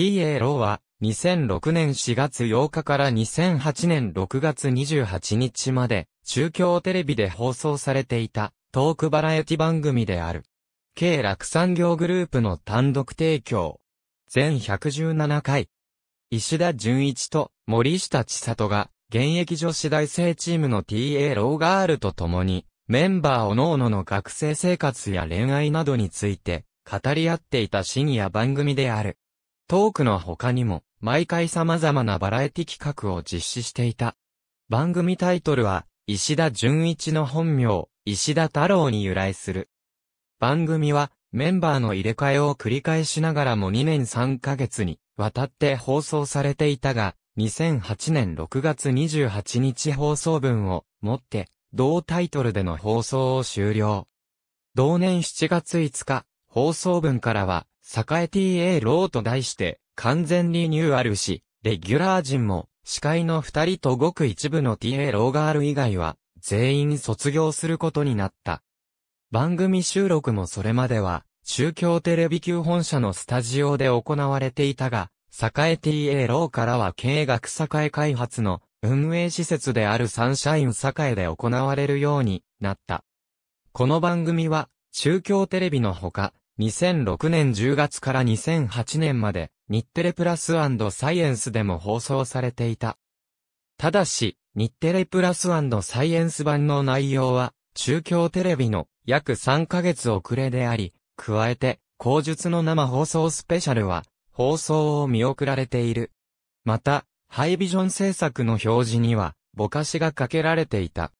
T.A. ローは、2006年4月8日から2008年6月28日まで、中京テレビで放送されていた、トークバラエティ番組である。K 落産業グループの単独提供。全117回。石田純一と森下千里が、現役女子大生チームの T.A. ローガールと共に、メンバー各々の学生生活や恋愛などについて、語り合っていた深夜番組である。トークの他にも、毎回様々なバラエティ企画を実施していた。番組タイトルは、石田純一の本名、石田太郎に由来する。番組は、メンバーの入れ替えを繰り返しながらも2年3ヶ月にわたって放送されていたが、2008年6月28日放送分をもって、同タイトルでの放送を終了。同年7月5日、放送分からは、栄 TA ローと題して完全リニューアルし、レギュラー陣も司会の二人とごく一部の TA ローガール以外は全員卒業することになった。番組収録もそれまでは中京テレビ級本社のスタジオで行われていたが、栄 TA ローからは経営学栄開発の運営施設であるサンシャイン栄で行われるようになった。この番組は中京テレビのほか、2006年10月から2008年まで、日テレプラスサイエンスでも放送されていた。ただし、日テレプラスサイエンス版の内容は、中京テレビの約3ヶ月遅れであり、加えて、口述の生放送スペシャルは、放送を見送られている。また、ハイビジョン制作の表示には、ぼかしがかけられていた。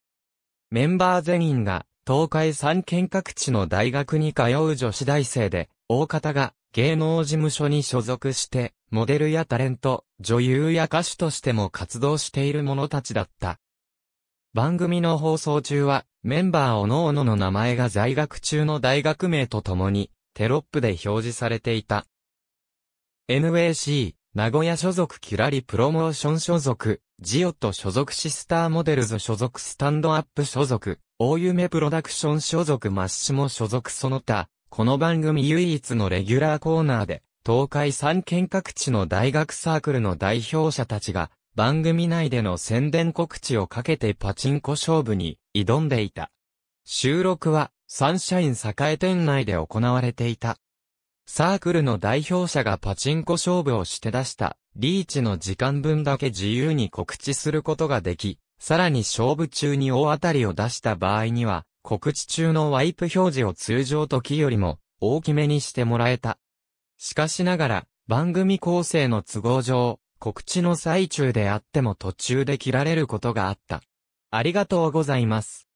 メンバー全員が東海三県各地の大学に通う女子大生で、大方が芸能事務所に所属して、モデルやタレント、女優や歌手としても活動している者たちだった。番組の放送中は、メンバー各々の名前が在学中の大学名とともに、テロップで表示されていた。NAC、名古屋所属キュラリプロモーション所属、ジオット所属シスターモデルズ所属スタンドアップ所属、大夢プロダクション所属マッシモ所属その他、この番組唯一のレギュラーコーナーで、東海三県各地の大学サークルの代表者たちが、番組内での宣伝告知をかけてパチンコ勝負に挑んでいた。収録は、サンシャイン栄店内で行われていた。サークルの代表者がパチンコ勝負をして出した、リーチの時間分だけ自由に告知することができ、さらに勝負中に大当たりを出した場合には、告知中のワイプ表示を通常時よりも大きめにしてもらえた。しかしながら、番組構成の都合上、告知の最中であっても途中で切られることがあった。ありがとうございます。